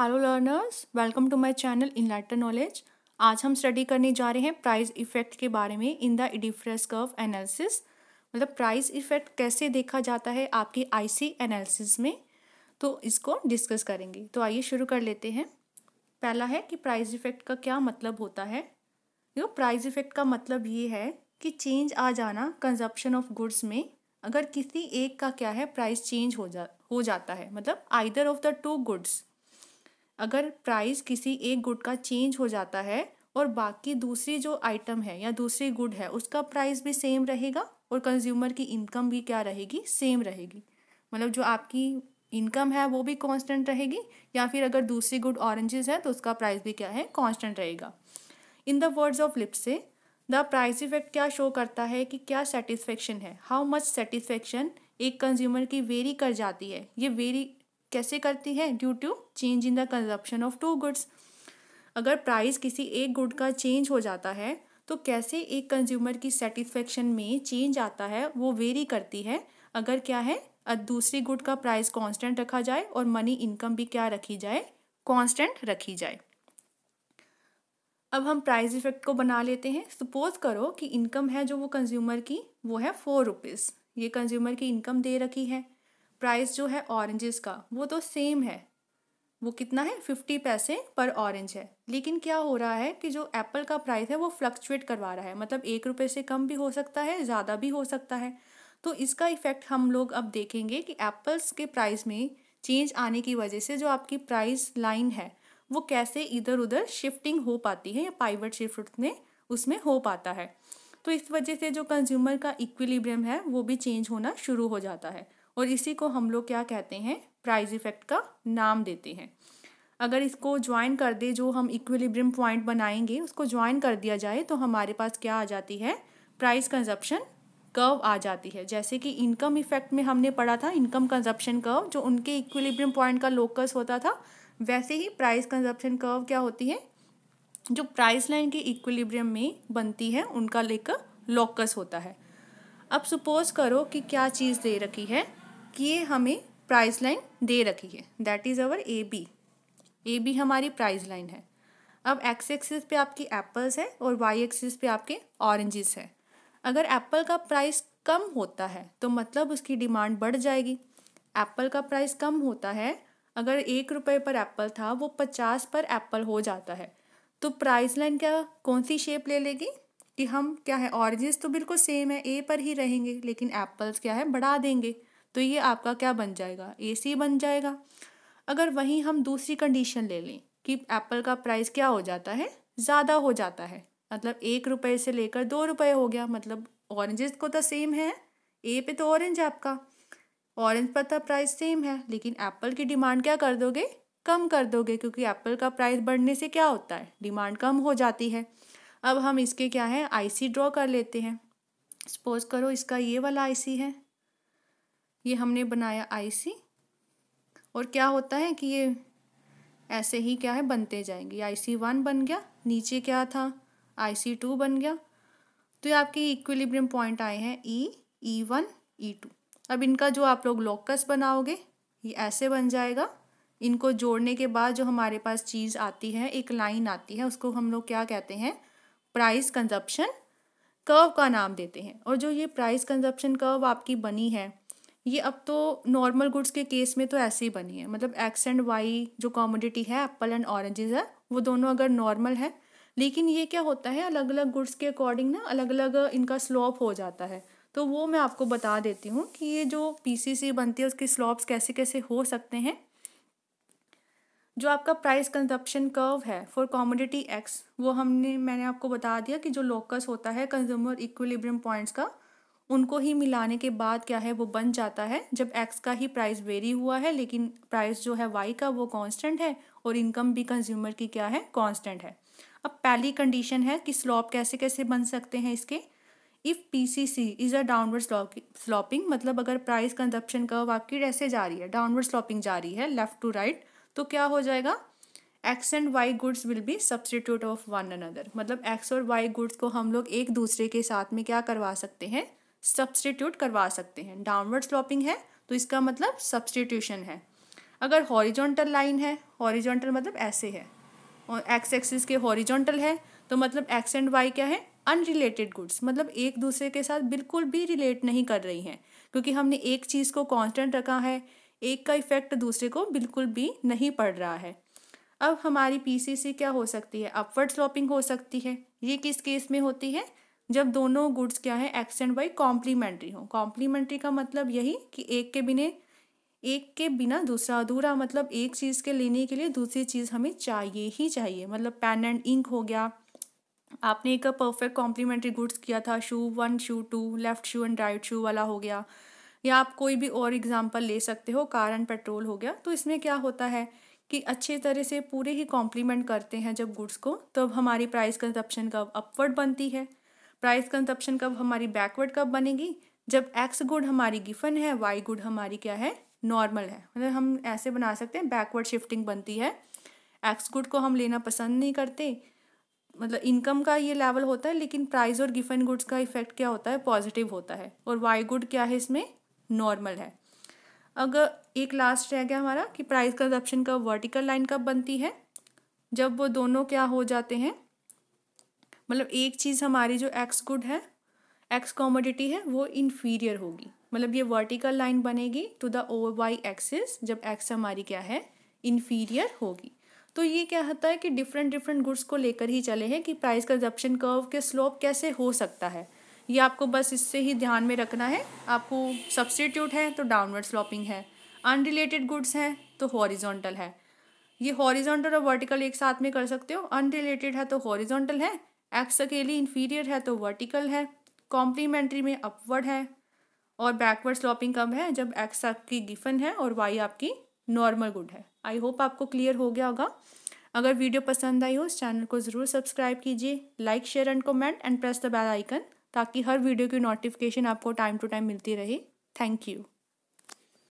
hello learners welcome to my channel in lighter knowledge आज हम study करने जा रहे हैं प्राइस इफेक्ट के बारे में in the indifference curve analysis मतलब प्राइस इफेक्ट कैसे देखा जाता है आपकी आईसी एनालिसिस में तो इसको डिस्कस करेंगे तो आइए शुरू कर लेते हैं पहला है कि प्राइस इफेक्ट का क्या मतलब होता है देखो प्राइज इफेक्ट का मतलब ये है कि चेंज आ जाना कंजप्शन ऑफ गुड्स में अगर किसी एक का क्या है प्राइस चेंज हो जा हो जाता है मतलब either of the two goods अगर प्राइस किसी एक गुड का चेंज हो जाता है और बाकी दूसरी जो आइटम है या दूसरी गुड है उसका प्राइस भी सेम रहेगा और कंज्यूमर की इनकम भी क्या रहेगी सेम रहेगी मतलब जो आपकी इनकम है वो भी कांस्टेंट रहेगी या फिर अगर दूसरी गुड ऑरेंजेस है तो उसका प्राइस भी क्या है कांस्टेंट रहेगा in the words of Lipsey the price effect क्या शो करता है कि क्या सेटिस्फेक्शन है हाउ मच सेटिस्फेक्शन एक कंज्यूमर की वेरी कर जाती है ये वेरी कैसे करती है due to change in the consumption of two goods अगर प्राइस किसी एक गुड का चेंज हो जाता है तो कैसे एक कंज्यूमर की सेटिस्फेक्शन में चेंज आता है वो वेरी करती है अगर क्या है दूसरी गुड का प्राइस कांस्टेंट रखा जाए और मनी इनकम भी क्या रखी जाए कांस्टेंट रखी जाए अब हम प्राइस इफेक्ट को बना लेते हैं सपोज करो कि इनकम है जो वो कंज्यूमर की वो है फोर रुपीज़ ये कंज्यूमर की इनकम दे रखी है प्राइस जो है ऑरेंजेस का वो तो सेम है वो कितना है फिफ्टी पैसे पर ऑरेंज है लेकिन क्या हो रहा है कि जो एप्पल का प्राइस है वो फ्लक्चुएट करवा रहा है मतलब एक रुपये से कम भी हो सकता है ज़्यादा भी हो सकता है तो इसका इफ़ेक्ट हम लोग अब देखेंगे कि एप्पल्स के प्राइस में चेंज आने की वजह से जो आपकी प्राइस लाइन है वो कैसे इधर उधर शिफ्टिंग हो पाती है या पाइवट शिफ्ट में उसमें हो पाता है तो इस वजह से जो कंज्यूमर का इक्विलिब्रियम है वो भी चेंज होना शुरू हो जाता है और इसी को हम लोग क्या कहते हैं प्राइज इफेक्ट का नाम देते हैं अगर इसको ज्वाइन कर दे जो हम इक्विलिब्रियम पॉइंट बनाएंगे उसको ज्वाइन कर दिया जाए तो हमारे पास क्या आ जाती है प्राइस कंजप्शन कर्व आ जाती है जैसे कि इनकम इफेक्ट में हमने पढ़ा था इनकम कंजप्शन कर्व जो उनके इक्विलिब्रियम पॉइंट का लोकस होता था वैसे ही प्राइस कंजप्शन कर्व क्या होती है जो प्राइस लाइन के इक्विलिब्रियम में बनती है उनका लेकर लोकस होता है अब सपोज करो कि क्या चीज़ दे रखी है ये हमें प्राइस लाइन दे रखी है that is our A B A B हमारी प्राइस लाइन है अब एक्स एक्सिस पे आपकी एप्पल्स है और वाई एक्सिस पे आपके ऑरेंजेस है अगर एप्पल का प्राइस कम होता है तो मतलब उसकी डिमांड बढ़ जाएगी एप्पल का प्राइस कम होता है अगर एक रुपये पर एप्पल था वो पचास पर एप्पल हो जाता है तो प्राइस लाइन क्या कौन सी शेप ले लेगी कि हम क्या है ऑरेंजेस तो बिल्कुल सेम है ए पर ही रहेंगे लेकिन एप्पल्स क्या है बढ़ा देंगे तो ये आपका क्या बन जाएगा ए बन जाएगा अगर वहीं हम दूसरी कंडीशन ले लें कि एप्पल का प्राइस क्या हो जाता है ज़्यादा हो जाता है मतलब एक रुपये से लेकर दो रुपये हो गया मतलब ऑरेंजेस को तो सेम है ए पे तो ऑरेंज है आपका ऑरेंज पर तो प्राइस सेम है लेकिन एप्पल की डिमांड क्या कर दोगे कम कर दोगे क्योंकि एप्पल का प्राइस बढ़ने से क्या होता है डिमांड कम हो जाती है अब हम इसके क्या है आईसी ड्रॉ कर लेते हैं सपोज करो इसका ये वाला आईसी है ये हमने बनाया आईसी और क्या होता है कि ये ऐसे ही क्या है बनते जाएंगे आईसी वन बन गया नीचे क्या था आईसी टू बन गया तो ये आपके इक्विलिब्रियम पॉइंट आए हैं ई ई वन ई टू अब इनका जो आप लोग लोकस बनाओगे ये ऐसे बन जाएगा इनको जोड़ने के बाद जो हमारे पास चीज़ आती है एक लाइन आती है उसको हम लोग क्या कहते हैं प्राइस कंजप्शन कर्व का नाम देते हैं और जो ये प्राइस कंजप्शन कर्व आपकी बनी है ये अब तो नॉर्मल गुड्स के केस में तो ऐसे ही बनी है मतलब एक्स एंड वाई जो कॉमोडिटी है एप्पल एंड ऑरेंजेस है वो दोनों अगर नॉर्मल है लेकिन ये क्या होता है अलग अलग गुड्स के अकॉर्डिंग ना अलग अलग इनका स्लोप हो जाता है तो वो मैं आपको बता देती हूँ कि ये जो पीसीसी बनती है उसके स्लॉप्स कैसे कैसे हो सकते हैं जो आपका प्राइस कंजप्शन कर्व है फॉर कॉमोडिटी एक्स वो हमने मैंने आपको बता दिया कि जो लोकस होता है कंज्यूमर इक्विलिब्रियम पॉइंट्स का उनको ही मिलाने के बाद क्या है वो बन जाता है जब एक्स का ही प्राइस वेरी हुआ है लेकिन प्राइस जो है वाई का वो कांस्टेंट है और इनकम भी कंज्यूमर की क्या है कांस्टेंट है अब पहली कंडीशन है कि स्लॉप कैसे कैसे बन सकते हैं इसके if P C C is a downward sloping मतलब अगर प्राइस कंजप्शन कर्व आपकी ऐसे जा रही है डाउनवर्ड स्लॉपिंग जा रही है लेफ्ट टू राइट तो क्या हो जाएगा X and Y goods will be substitute of one another मतलब एक्स और वाई गुड्स को हम लोग एक दूसरे के साथ में क्या करवा सकते हैं सब्सटीट्यूट करवा सकते हैं डाउनवर्ड स्लोपिंग है तो इसका मतलब सब्सटीट्यूशन है अगर हॉरिजॉन्टल लाइन है हॉरिजॉन्टल मतलब ऐसे है और एक्स एक्सिस के हॉरिजॉन्टल है तो मतलब एक्स एंड वाई क्या है अनरिलेटेड गुड्स मतलब एक दूसरे के साथ बिल्कुल भी रिलेट नहीं कर रही हैं क्योंकि हमने एक चीज़ को कांस्टेंट रखा है एक का इफेक्ट दूसरे को बिल्कुल भी नहीं पड़ रहा है अब हमारी पीसीसी क्या हो सकती है अपवर्ड स्लॉपिंग हो सकती है ये किस केस में होती है जब दोनों गुड्स क्या है एक्सटेंड बाई कॉम्प्लीमेंट्री हो कॉम्प्लीमेंट्री का मतलब यही कि एक के बिना एक के बिना दूसरा अधूरा मतलब एक चीज़ के लेने के लिए दूसरी चीज़ हमें चाहिए ही चाहिए मतलब पेन एंड इंक हो गया आपने एक परफेक्ट कॉम्प्लीमेंट्री गुड्स किया था shoe one shoe two left shoe and right shoe वाला हो गया या आप कोई भी और एग्जाम्पल ले सकते हो कार एंड पेट्रोल हो गया तो इसमें क्या होता है कि अच्छे तरह से पूरे ही कॉम्प्लीमेंट करते हैं जब गुड्स को तब तो हमारी प्राइस कंजप्शन का अपवर्ड बनती है प्राइस कंसप्शन कब हमारी बैकवर्ड कब बनेगी जब एक्स गुड हमारी गिफन है वाई गुड हमारी क्या है नॉर्मल है मतलब हम ऐसे बना सकते हैं बैकवर्ड शिफ्टिंग बनती है एक्स गुड को हम लेना पसंद नहीं करते मतलब इनकम का ये लेवल होता है लेकिन प्राइस और गिफन गुड्स का इफेक्ट क्या होता है पॉजिटिव होता है और वाई गुड क्या है इसमें नॉर्मल है अगर एक लास्ट रह गया हमारा कि प्राइस कंजप्शन का वर्टिकल लाइन कब बनती है जब वो दोनों क्या हो जाते हैं मतलब एक चीज़ हमारी जो एक्स गुड है एक्स कॉमोडिटी है वो इन्फीरियर होगी मतलब ये वर्टिकल लाइन बनेगी to the O Y axis जब एक्स हमारी क्या है इन्फीरियर होगी तो ये क्या होता है कि डिफरेंट डिफरेंट गुड्स को लेकर ही चले हैं कि प्राइस कंजप्शन कर्व के स्लोप कैसे हो सकता है ये आपको बस इससे ही ध्यान में रखना है आपको सब्सटीट्यूट है तो डाउनवर्ड स्लोपिंग है अनरिलेटेड गुड्स हैं तो हॉरिजोंटल है ये हॉरिजोंटल और वर्टिकल एक साथ में कर सकते हो अनरिलेटेड है तो हॉरिजोंटल है एक्स अकेली इन्फीरियर है तो वर्टिकल है कॉम्प्लीमेंट्री में अपवर्ड है और बैकवर्ड स्लॉपिंग कब है जब एक्स आपकी गिफन है और वाई आपकी नॉर्मल गुड है आई होप आपको क्लियर हो गया होगा अगर वीडियो पसंद आई हो इस चैनल को ज़रूर सब्सक्राइब कीजिए like share and comment and press the bell icon ताकि हर वीडियो की नोटिफिकेशन आपको टाइम टू टाइम मिलती रहे थैंक यू